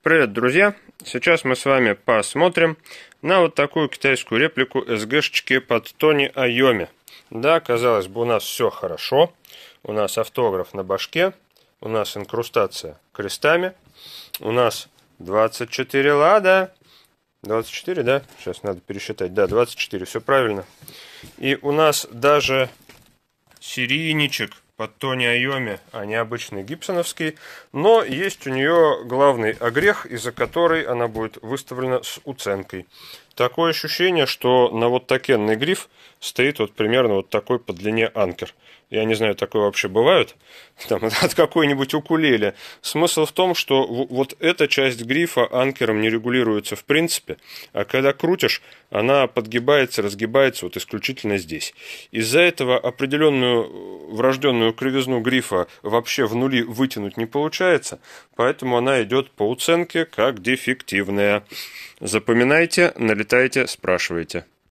Привет, друзья! Сейчас мы с вами посмотрим на вот такую китайскую реплику СГшечки под Тони Айоми. Да, казалось бы, у нас все хорошо. У нас автограф на башке, у нас инкрустация крестами, у нас 24 лада. 24, да? Сейчас надо пересчитать. Да, 24, все правильно. И у нас даже серийничек под Тони Айоми, а не обычный гибсоновский, но есть у нее главный огрех, из-за которой она будет выставлена с уценкой. Такое ощущение, что на вот такенный гриф стоит вот примерно вот такой по длине анкер. Я не знаю, такое вообще бывает, там, от какой-нибудь укулеле. Смысл в том, что вот эта часть грифа анкером не регулируется в принципе, а когда крутишь, она подгибается, разгибается вот исключительно здесь. Из-за этого определенную э, врожденную кривизну грифа вообще в нули вытянуть не получается, поэтому она идет по уценке как дефективная. Запоминайте, налетайте Метаете, спрашиваете.